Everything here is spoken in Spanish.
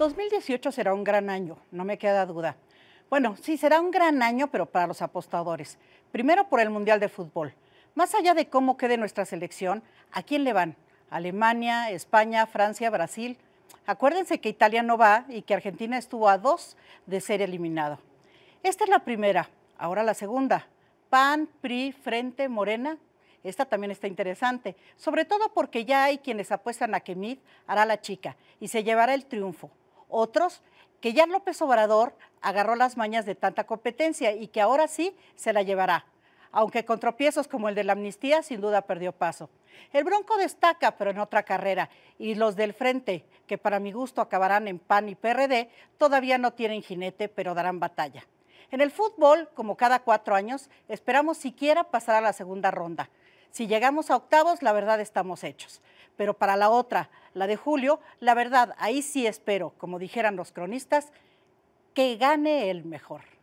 2018 será un gran año, no me queda duda. Bueno, sí, será un gran año, pero para los apostadores. Primero por el Mundial de Fútbol. Más allá de cómo quede nuestra selección, ¿a quién le van? Alemania, España, Francia, Brasil. Acuérdense que Italia no va y que Argentina estuvo a dos de ser eliminado. Esta es la primera, ahora la segunda. PAN, PRI, Frente, Morena. Esta también está interesante, sobre todo porque ya hay quienes apuestan a que Mid hará la chica y se llevará el triunfo. Otros que ya López Obrador agarró las mañas de tanta competencia y que ahora sí se la llevará, aunque con tropiezos como el de la amnistía sin duda perdió paso. El Bronco destaca, pero en otra carrera, y los del frente, que para mi gusto acabarán en PAN y PRD, todavía no tienen jinete, pero darán batalla. En el fútbol, como cada cuatro años, esperamos siquiera pasar a la segunda ronda. Si llegamos a octavos, la verdad estamos hechos. Pero para la otra, la de julio, la verdad, ahí sí espero, como dijeran los cronistas, que gane el mejor.